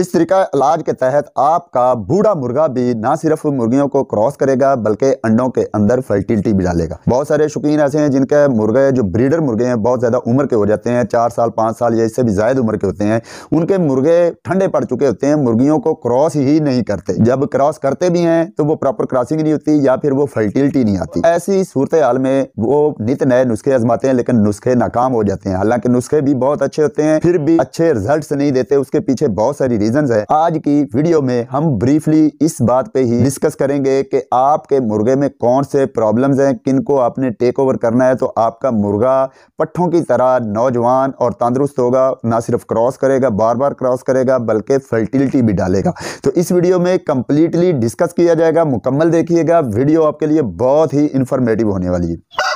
इस तरीका इलाज के तहत आपका बूढ़ा मुर्गा भी ना सिर्फ मुर्गियों को क्रॉस करेगा बल्कि अंडों के अंदर फर्टिलिटी भी डालेगा बहुत सारे शौकीन ऐसे हैं जिनके मुर्गे जो ब्रीडर मुर्गे हैं बहुत ज़्यादा उम्र के हो जाते हैं चार साल पांच साल या इससे भी ज़्यादा उम्र के होते हैं उनके मुर्गे ठंडे पड़ चुके होते हैं मुर्गियों को क्रॉस ही नहीं करते जब क्रॉस करते भी हैं तो वो प्रॉपर क्रॉसिंग नहीं होती या फिर वो फर्टिलिटी नहीं आती ऐसी सूरत हाल में वो नित नए नुस्खे आजमाते हैं लेकिन नुस्खे नाकाम हो जाते हैं हालांकि नुस्खे भी बहुत अच्छे होते हैं फिर भी अच्छे रिजल्ट नहीं देते उसके पीछे बहुत सारी रीजन है आज की वीडियो में हम ब्रीफली इस बात पे ही डिस्कस करेंगे कि आपके मुर्गे में कौन से प्रॉब्लम्स हैं को आपने टेक ओवर करना है तो आपका मुर्गा पट्ठों की तरह नौजवान और तंदुरुस्त होगा ना सिर्फ क्रॉस करेगा बार बार क्रॉस करेगा बल्कि फर्टिलिटी भी डालेगा तो इस वीडियो में कंप्लीटली डिस्कस किया जाएगा मुकम्मल देखिएगा वीडियो आपके लिए बहुत ही इंफॉर्मेटिव होने वाली है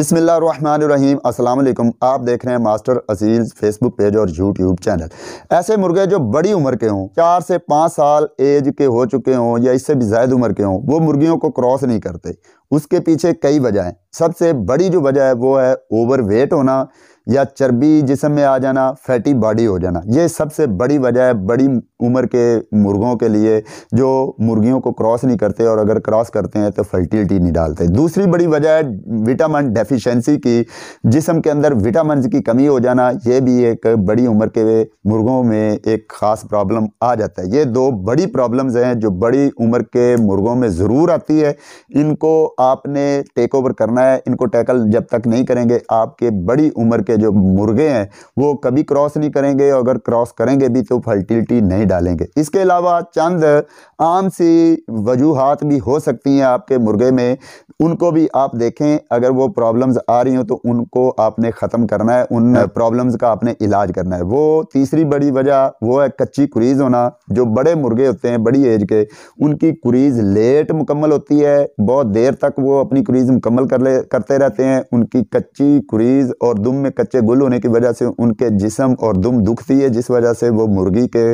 बिसमीम अल्लाम आप देख रहे हैं मास्टर असील फेसबुक पेज और यूट्यूब चैनल ऐसे मुर्गे जो बड़ी उम्र के हों चार से पाँच साल एज के हो चुके हों या इससे भी ज़ायद उम्र के हों वो मुर्गियों को क्रॉस नहीं करते उसके पीछे कई वजह हैं सबसे बड़ी जो वजह है वो है ओवर वेट होना या चर्बी जिसम में आ जाना फैटी बॉडी हो जाना ये सबसे बड़ी वजह है बड़ी उम्र के मुर्गों के लिए जो मुर्गियों को क्रॉस नहीं करते और अगर क्रॉस करते हैं तो फर्टिलिटी नहीं डालते दूसरी बड़ी वजह है विटामिन डेफिशिएंसी की जिसम के अंदर विटामिन की कमी हो जाना ये भी एक बड़ी उम्र के मुर्गों में एक ख़ास प्रॉब्लम आ जाता है ये दो बड़ी प्रॉब्लम्स हैं जो बड़ी उम्र के मुर्गों में ज़रूर आती है इनको आपने टेक ओवर करना है इनको टैकल जब तक नहीं करेंगे आपके बड़ी उम्र के जो मुर्गे हैं वो कभी क्रॉस नहीं करेंगे और अगर क्रॉस करेंगे भी तो फर्टिलिटी नहीं डालेंगे इसके अलावा चंद आम सी वजूहत भी हो सकती हैं आपके मुर्गे में उनको भी आप देखें अगर वो प्रॉब्लम्स आ रही हो तो उनको आपने ख़त्म करना है उन प्रॉब्लम्स हाँ। का आपने इलाज करना है वो तीसरी बड़ी वजह वो है कच्ची कुरीज़ होना जो बड़े मुर्गे होते हैं बड़ी एज के उनकी कुरीज़ लेट मुकम्मल होती है बहुत देर तक वो अपनी कुरीज़ मुकम्मल कर ले करते रहते हैं उनकी कच्ची कुरीज़ और दुम में कच्चे गुल होने की वजह से उनके जिसम और दुम दुखती है जिस वजह से वो मुर्गी के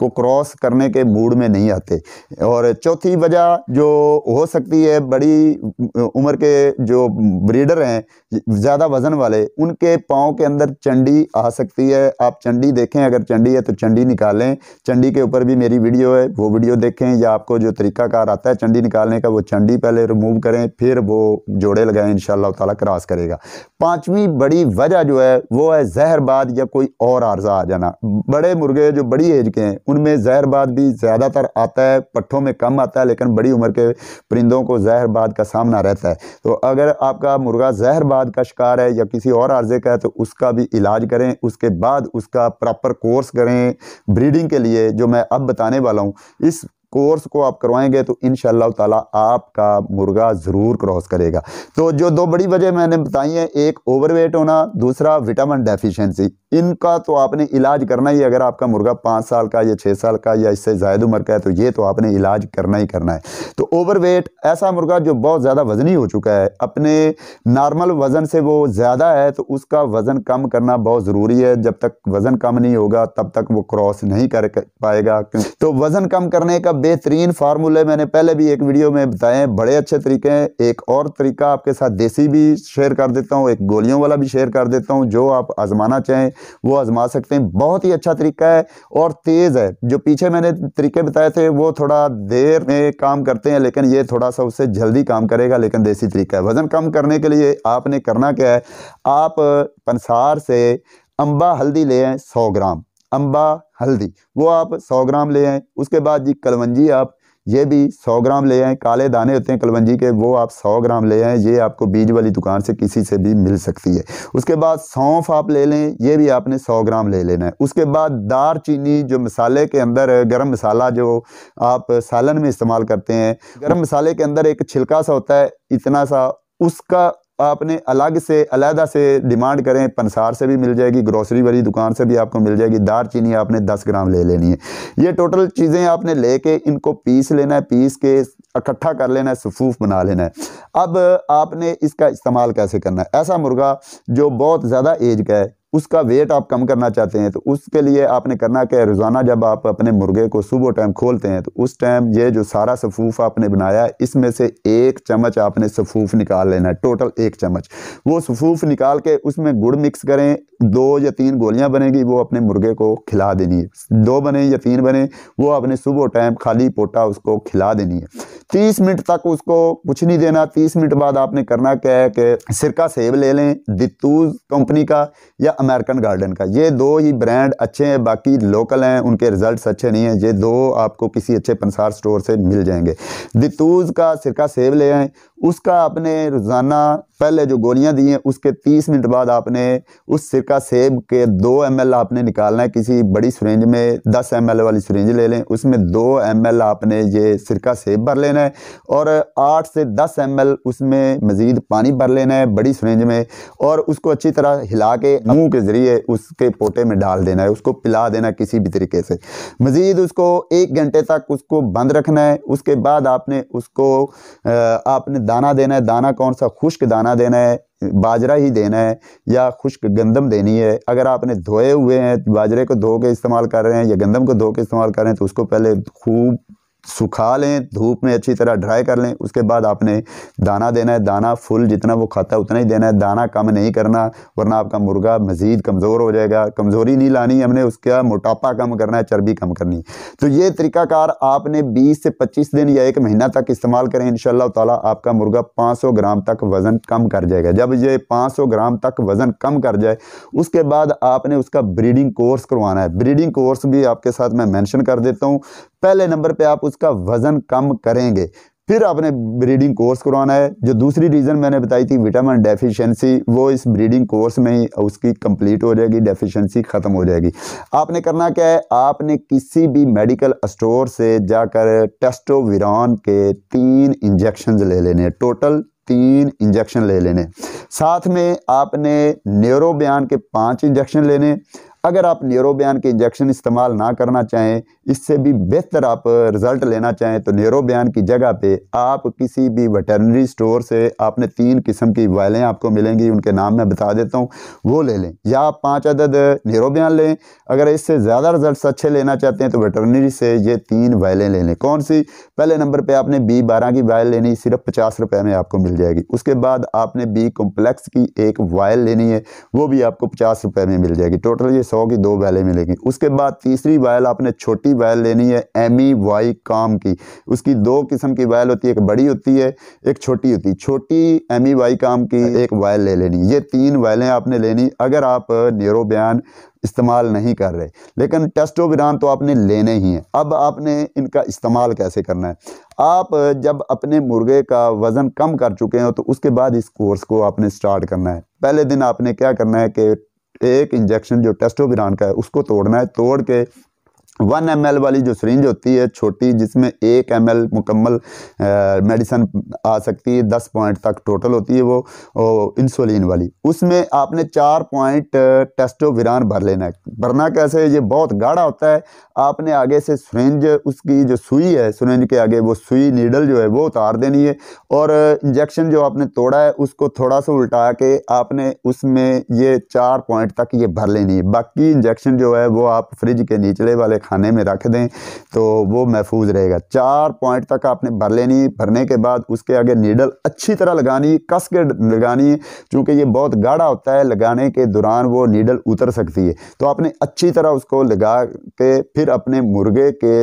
को क्रॉस करने के मूड में नहीं आते और चौथी वजह जो हो सकती है बड़ी उम्र के जो ब्रीडर हैं ज़्यादा वज़न वाले उनके पाँव के अंदर चंडी आ सकती है आप चंडी देखें अगर चंडी है तो चंडी निकालें चंडी के ऊपर भी मेरी वीडियो है वो वीडियो देखें या आपको जो तरीकाकार आता है चंडी निकालने का वो चंडी पहले रिमूव करें फिर वो जोड़े लगाएं इन ताला क्रॉस करेगा पांचवी बड़ी वजह जो जो है वो है जहरबाद या कोई और आर्जा आ जाना बड़े मुर्गे जो बड़ी एज के हैं उनमें जहरबाद भी ज़्यादातर आता है पट्ठों में कम आता है लेकिन बड़ी उम्र के परिंदों को जहरबाद का सामना रहता है तो अगर आपका मुर्गा जहरबाद का शिकार है या किसी और आर्जे का है तो उसका भी इलाज करें उसके बाद उसका प्रॉपर कोर्स करें ब्रीडिंग के लिए जो मैं अब बताने वाला हूँ इस कोर्स को आप करवाएंगे तो इन ताला आपका मुर्गा ज़रूर क्रॉस करेगा तो जो दो बड़ी वजह मैंने बताई हैं एक ओवरवेट होना दूसरा विटामिन डेफिशिएंसी इनका तो आपने इलाज करना ही अगर आपका मुर्गा पाँच साल का या छः साल का या इससे ज़ायद उम्र का है तो ये तो आपने इलाज करना ही करना है तो ओवरवेट ऐसा मुर्गा जो बहुत ज़्यादा वज़नी हो चुका है अपने नॉर्मल वज़न से वो ज़्यादा है तो उसका वज़न कम करना बहुत ज़रूरी है जब तक वज़न कम नहीं होगा तब तक वो क्रॉस नहीं कर पाएगा तो वज़न कम करने का बेहतरीन फार्मूले मैंने पहले भी एक वीडियो में बताए हैं बड़े अच्छे तरीके हैं एक और तरीका आपके साथ देसी भी शेयर कर देता हूँ एक गोलियों वाला भी शेयर कर देता हूँ जो आप आजमाना चाहें वो आजमा सकते हैं बहुत ही अच्छा तरीका है और तेज़ है जो पीछे मैंने तरीके बताए थे वो थोड़ा देर में काम करते हैं लेकिन ये थोड़ा सा उससे जल्दी काम करेगा लेकिन देसी तरीका है वज़न कम करने के लिए आपने करना क्या है आप पंसार से अम्बा हल्दी ले आए सौ ग्राम अम्बा हल्दी वो आप सौ ग्राम ले आएँ उसके बाद जी कलवंजी आप ये भी सौ ग्राम ले आएँ काले दाने होते हैं कलवंजी के वो आप सौ ग्राम ले आएँ ये आपको बीज वाली दुकान से किसी से भी मिल सकती है उसके बाद सौंफ आप ले लें ये भी आपने सौ ग्राम ले लेना है उसके बाद दार चीनी जो मसाले के अंदर गरम मसाला जो आप सालन में इस्तेमाल करते हैं गरम मसाले के अंदर एक छिलका सा होता है इतना सा उसका आपने अलग से अलहदा से डिमांड करें पनसार से भी मिल जाएगी ग्रोसरी वाली दुकान से भी आपको मिल जाएगी दार चीनी आपने दस ग्राम ले लेनी है ये टोटल चीज़ें आपने लेके इनको पीस लेना है पीस के इकट्ठा कर लेना है सफूफ बना लेना है अब आपने इसका इस्तेमाल कैसे करना है ऐसा मुर्गा जो बहुत ज़्यादा एज का है उसका वेट आप कम करना चाहते हैं तो उसके लिए आपने करना क्या है रोज़ाना जब आप अपने मुर्गे को सुबह टाइम खोलते हैं तो उस टाइम ये जो सारा सफूफ आपने बनाया इसमें से एक चम्मच आपने सफूफ निकाल लेना है टोटल एक चम्मच वो सफूफ निकाल के उसमें गुड़ मिक्स करें दो या तीन गोलियां बनेगी वो अपने मुर्गे को खिला देनी है दो बने या तीन बने वो आपने सुबह टाइम खाली पोटा उसको खिला देनी है तीस मिनट तक उसको कुछ नहीं देना तीस मिनट बाद आपने करना क्या है कि सिरका सेब ले लें दितूज कंपनी का या अमेरिकन गार्डन का ये दो ही ब्रांड अच्छे हैं बाकी लोकल हैं उनके रिजल्ट्स अच्छे नहीं हैं ये दो आपको किसी अच्छे पंसार स्टोर से मिल जाएंगे दितूज़ का सिरका सेब ले आएँ उसका आपने रोज़ाना पहले जो गोलियां दी हैं उसके 30 मिनट बाद आपने उस सिरका सेब के 2 एम आपने निकालना है किसी बड़ी सुरेंज में 10 एम वाली सुरेंज ले लें उसमें 2 एम आपने ये सिरका सेब भर लेना है और 8 से 10 एम उसमें मज़ीद पानी भर लेना है बड़ी सुरेंज में और उसको अच्छी तरह हिला के मुँह के ज़रिए उसके पोटे में डाल देना है उसको पिला देना किसी भी तरीके से मज़ीद उसको एक घंटे तक उसको बंद रखना है उसके बाद आपने उसको आपने दाना देना है दाना कौन सा खुश्क दाना देना है बाजरा ही देना है या खुश्क गंदम देनी है अगर आपने धोए हुए हैं बाजरे को धो के इस्तेमाल कर रहे हैं या गंदम को धो के इस्तेमाल कर रहे हैं तो उसको पहले खूब सुखा लें धूप में अच्छी तरह ड्राई कर लें उसके बाद आपने दाना देना है दाना फुल जितना वो खाता है उतना ही देना है दाना कम नहीं करना वरना आपका मुर्गा मज़ीद कमज़ोर हो जाएगा कमज़ोरी नहीं लानी हमने उसका मोटापा कम करना है चर्बी कम करनी तो ये तरीकाकार आपने बीस से पच्चीस दिन या एक महीना तक इस्तेमाल करें इन ताला आपका मुर्गा पाँच सौ ग्राम तक वज़न कम कर जाएगा जब ये पाँच सौ ग्राम तक वज़न कम कर जाए उसके बाद आपने उसका ब्रीडिंग कोर्स करवाना है ब्रीडिंग कोर्स भी आपके साथ मैं मैंशन कर देता हूँ पहले नंबर पे आप उसका वज़न कम करेंगे फिर आपने ब्रीडिंग कोर्स करवाना है जो दूसरी रीज़न मैंने बताई थी विटामिन डेफिशिएंसी वो इस ब्रीडिंग कोर्स में ही उसकी कंप्लीट हो जाएगी डेफिशिएंसी ख़त्म हो जाएगी आपने करना क्या है आपने किसी भी मेडिकल स्टोर से जाकर टेस्टोविरान के तीन इंजेक्शन ले लेने हैं टोटल तीन इंजेक्शन ले लेने साथ में आपने न्यूरोबियान के पांच इंजेक्शन लेने अगर आप न्यूरोबयान के इंजेक्शन इस्तेमाल ना करना चाहें इससे भी बेहतर आप रिज़ल्ट लेना चाहें तो न्यूरोबयान की जगह पे आप किसी भी वेटरनरी स्टोर से आपने तीन किस्म की वायलें आपको मिलेंगी उनके नाम मैं बता देता हूँ वो ले लें या आप पाँच अदद न्यूरोबयान लें अगर इससे ज़्यादा रिज़ल्ट अच्छे लेना चाहते हैं तो वेटरनरी से ये तीन वायलें ले लें कौन सी पहले नंबर पर आपने बी बारह की वायल लेनी सिर्फ पचास रुपये में आपको मिल जाएगी उसके बाद आपने बी कॉम्प्लेक्स की एक वायल लेनी है वो भी आपको पचास रुपये में मिल जाएगी टोटल ये सौ की दो बैलें मिलेगी उसके बाद तीसरी बैल आपने छोटी बैल लेनी है एम ई वाई काम की उसकी दो किस्म की बैल होती है एक बड़ी होती है एक छोटी होती है छोटी एम ई वाई काम की एक बैल ले लेनी ये तीन बैलें आपने लेनी अगर आप न्यूरो बयान इस्तेमाल नहीं कर रहे लेकिन टेस्टोविरान तो आपने लेने ही हैं अब आपने इनका इस्तेमाल कैसे करना है आप जब अपने मुर्गे का वज़न कम कर चुके हो तो उसके बाद इस कोर्स को आपने स्टार्ट करना है पहले दिन आपने क्या करना है कि एक इंजेक्शन जो टेस्टोबिरान का है उसको तोड़ना है तोड़ के वन एम वाली जो सरिंज होती है छोटी जिसमें एक एम मुकम्मल मेडिसन आ सकती है दस पॉइंट तक टोटल होती है वो इंसुलिन वाली उसमें आपने चार पॉइंट टेस्टोविरान भर लेना है भरना कैसे ये बहुत गाढ़ा होता है आपने आगे से सरिंज उसकी जो सुई है सरिंज के आगे वो सुई नीडल जो है वो उतार देनी है और इंजेक्शन जो आपने तोड़ा है उसको थोड़ा सा उल्टा के आपने उसमें ये चार पॉइंट तक ये भर लेनी है बाकी इंजेक्शन जो है वो आप फ्रिज के निचले वाले खाने में रख दें तो वो महफूज रहेगा चार पॉइंट तक आपने भर लेनी भरने के बाद उसके आगे नीडल अच्छी तरह लगानी कस के लगानी चूँकि ये बहुत गाढ़ा होता है लगाने के दौरान वो नीडल उतर सकती है तो आपने अच्छी तरह उसको लगा के फिर अपने मुर्गे के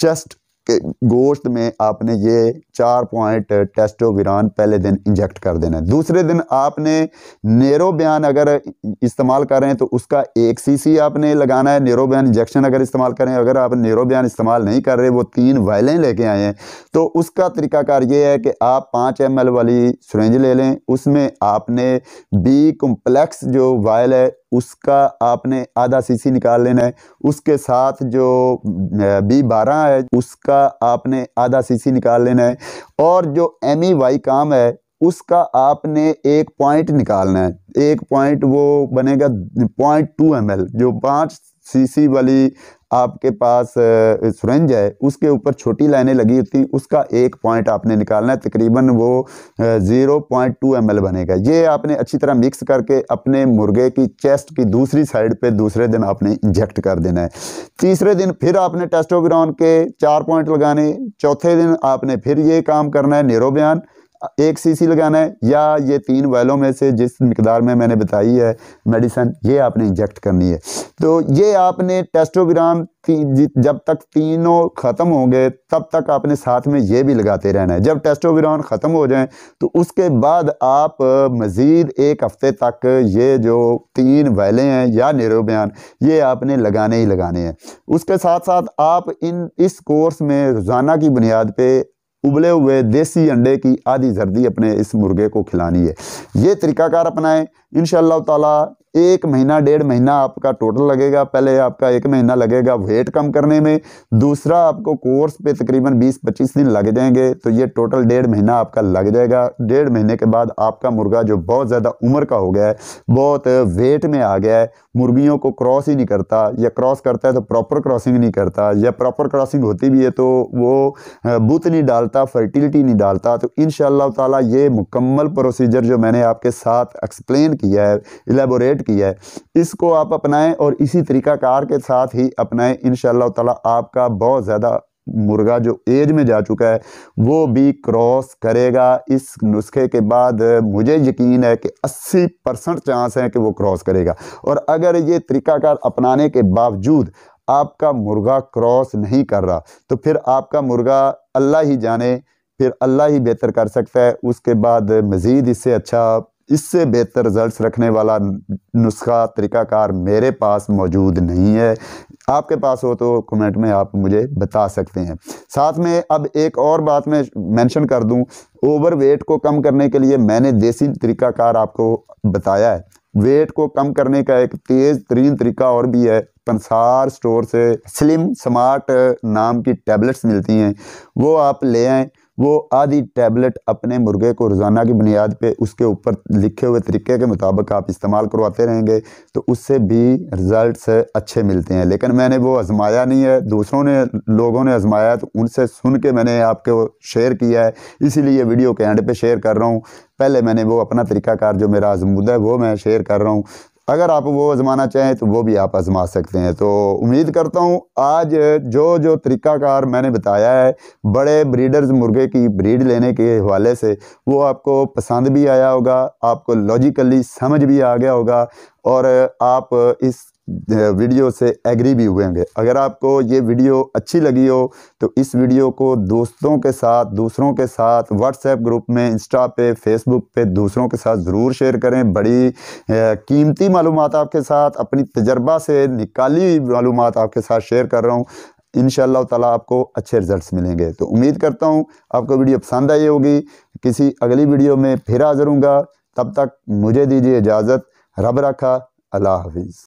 चेस्ट के गोश्त में आपने ये चार पॉइंट टेस्टोविरान पहले दिन इंजेक्ट कर देना है दूसरे दिन आपने नेरो बयान अगर इस्तेमाल कर रहे हैं तो उसका एक सीसी आपने लगाना है नेरो बयान इंजेक्शन अगर इस्तेमाल करें अगर आप नेरो बयान इस्तेमाल नहीं कर रहे वो तीन वायलें लेके आए हैं तो उसका तरीकाकार ये है कि आप पाँच एम वाली सुरेंज ले लें उसमें आपने बी कम्प्लेक्स जो वायल है उसका आपने आधा सीसी निकाल लेना है उसके साथ जो बी बारह है उसका आपने आधा सीसी निकाल लेना है और जो एम ई वाई काम है उसका आपने एक पॉइंट निकालना है एक पॉइंट वो बनेगा पॉइंट टू एम एल जो पाँच सीसी वाली आपके पास सुरंज है उसके ऊपर छोटी लाइनें लगी होती हैं उसका एक पॉइंट आपने निकालना है तकरीबन वो ज़ीरो पॉइंट टू एम बनेगा ये आपने अच्छी तरह मिक्स करके अपने मुर्गे की चेस्ट की दूसरी साइड पे दूसरे दिन आपने इंजेक्ट कर देना है तीसरे दिन फिर आपने टेस्टोग्राउन के चार पॉइंट लगाने चौथे दिन आपने फिर ये काम करना है बयान एक सीसी लगाना है या ये तीन वैलों में से जिस मकदार में मैंने बताई है मेडिसन ये आपने इंजेक्ट करनी है तो ये आपने टेस्टोग्राम जब तक तीनों ख़त्म होंगे तब तक आपने साथ में ये भी लगाते रहना है जब टेस्टोग्राम ख़त्म हो जाए तो उसके बाद आप मज़ीद एक हफ़्ते तक ये जो तीन वैलें हैं या निरोबयान ये आपने लगाने ही लगाने हैं उसके साथ साथ आप इन इस कोर्स में रोज़ाना की बुनियाद पर उबले हुए देसी अंडे की आधी जर्दी अपने इस मुर्गे को खिलानी है ये तरीकाकार अपनाएं इन ताला एक महीना डेढ़ महीना आपका टोटल लगेगा पहले आपका एक महीना लगेगा वेट कम करने में दूसरा आपको कोर्स पे तकरीबन 20-25 दिन लग जाएंगे तो ये टोटल डेढ़ महीना आपका लग जाएगा डेढ़ महीने के बाद आपका मुर्गा जो बहुत ज़्यादा उम्र का हो गया है बहुत वेट में आ गया है मुर्गियों को क्रॉस ही नहीं करता या क्रॉस करता है तो प्रॉपर क्रॉसिंग नहीं करता या प्रॉपर क्रॉसिंग होती भी है तो वो बुत नहीं डालता फर्टिलिटी नहीं डालता तो इन शाह ये मुकम्मल प्रोसीजर जो मैंने आपके साथ एक्सप्लेन किया है एलेबोरेट किया है इसको आप अपनाएं और इसी तरीक़ाकार के साथ ही अपनाएं इन ताला आपका बहुत ज़्यादा मुर्गा जो एज में जा चुका है वो भी क्रॉस करेगा इस नुस्खे के बाद मुझे यकीन है कि 80 परसेंट चांस है कि वो क्रॉस करेगा और अगर ये तरीकाकार अपनाने के बावजूद आपका मुर्गा क्रॉस नहीं कर रहा तो फिर आपका मुर्गा अल्लाह ही जाने फिर अल्लाह ही बेहतर कर सकता है उसके बाद मज़ीद इससे अच्छा इससे बेहतर रिजल्ट्स रखने वाला नुस्खा तरीक़ाकार मेरे पास मौजूद नहीं है आपके पास हो तो कमेंट में आप मुझे बता सकते हैं साथ में अब एक और बात मैं मेंशन कर दूं ओवर वेट को कम करने के लिए मैंने देसी तरीक़ाकार आपको बताया है वेट को कम करने का एक तेज़ तरीन तरीका और भी है पंसार स्टोर से स्लिम स्मार्ट नाम की टैबलेट्स मिलती हैं वो आप ले आएँ वो आधी टैबलेट अपने मुर्गे को रोज़ाना की बुनियाद पे उसके ऊपर लिखे हुए तरीके के मुताबिक आप इस्तेमाल करवाते रहेंगे तो उससे भी रिज़ल्ट अच्छे मिलते हैं लेकिन मैंने वो आजमाया नहीं है दूसरों ने लोगों ने आजमाया तो उनसे सुन के मैंने आपको शेयर किया है इसीलिए वीडियो के एंड पे शेयर कर रहा हूँ पहले मैंने वो अपना तरीकाकार जो मेरा आजमूदा है वो मैं शेयर कर रहा हूँ अगर आप वो आजमाना चाहें तो वो भी आप आजमा सकते हैं तो उम्मीद करता हूँ आज जो जो तरीक़ाकार मैंने बताया है बड़े ब्रीडर्स मुर्गे की ब्रीड लेने के हवाले से वो आपको पसंद भी आया होगा आपको लॉजिकली समझ भी आ गया होगा और आप इस वीडियो से एग्री भी हुए होंगे अगर आपको ये वीडियो अच्छी लगी हो तो इस वीडियो को दोस्तों के साथ दूसरों के साथ व्हाट्सएप ग्रुप में इंस्टा पे फेसबुक पे दूसरों के साथ ज़रूर शेयर करें बड़ी कीमती मालूम आपके साथ अपनी तजर्बा से निकाली हुई मालूम आपके साथ शेयर कर रहा हूँ इन ताला आपको अच्छे रिजल्ट्स मिलेंगे तो उम्मीद करता हूँ आपको वीडियो पसंद आई होगी किसी अगली वीडियो में फिर हाजिर हूँगा तब तक मुझे दीजिए इजाज़त रब रखा अल्लाह हाफिज़